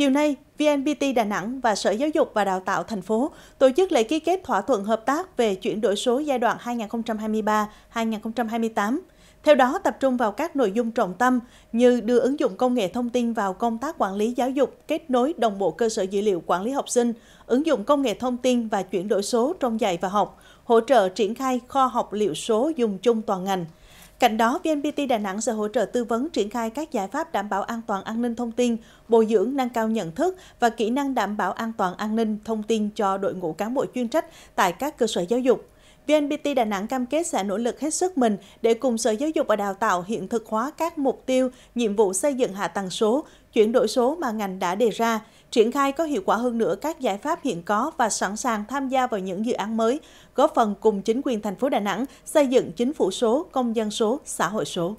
Chiều nay, VNPT Đà Nẵng và Sở Giáo dục và Đào tạo thành phố tổ chức lễ ký kết thỏa thuận hợp tác về chuyển đổi số giai đoạn 2023-2028. Theo đó, tập trung vào các nội dung trọng tâm như đưa ứng dụng công nghệ thông tin vào công tác quản lý giáo dục, kết nối đồng bộ cơ sở dữ liệu quản lý học sinh, ứng dụng công nghệ thông tin và chuyển đổi số trong dạy và học, hỗ trợ triển khai kho học liệu số dùng chung toàn ngành – Cạnh đó, VNPT Đà Nẵng sẽ hỗ trợ tư vấn triển khai các giải pháp đảm bảo an toàn an ninh thông tin, bồi dưỡng nâng cao nhận thức và kỹ năng đảm bảo an toàn an ninh thông tin cho đội ngũ cán bộ chuyên trách tại các cơ sở giáo dục. VNPT Đà Nẵng cam kết sẽ nỗ lực hết sức mình để cùng Sở Giáo dục và Đào tạo hiện thực hóa các mục tiêu, nhiệm vụ xây dựng hạ tầng số, chuyển đổi số mà ngành đã đề ra, triển khai có hiệu quả hơn nữa các giải pháp hiện có và sẵn sàng tham gia vào những dự án mới, góp phần cùng chính quyền thành phố Đà Nẵng xây dựng chính phủ số, công dân số, xã hội số.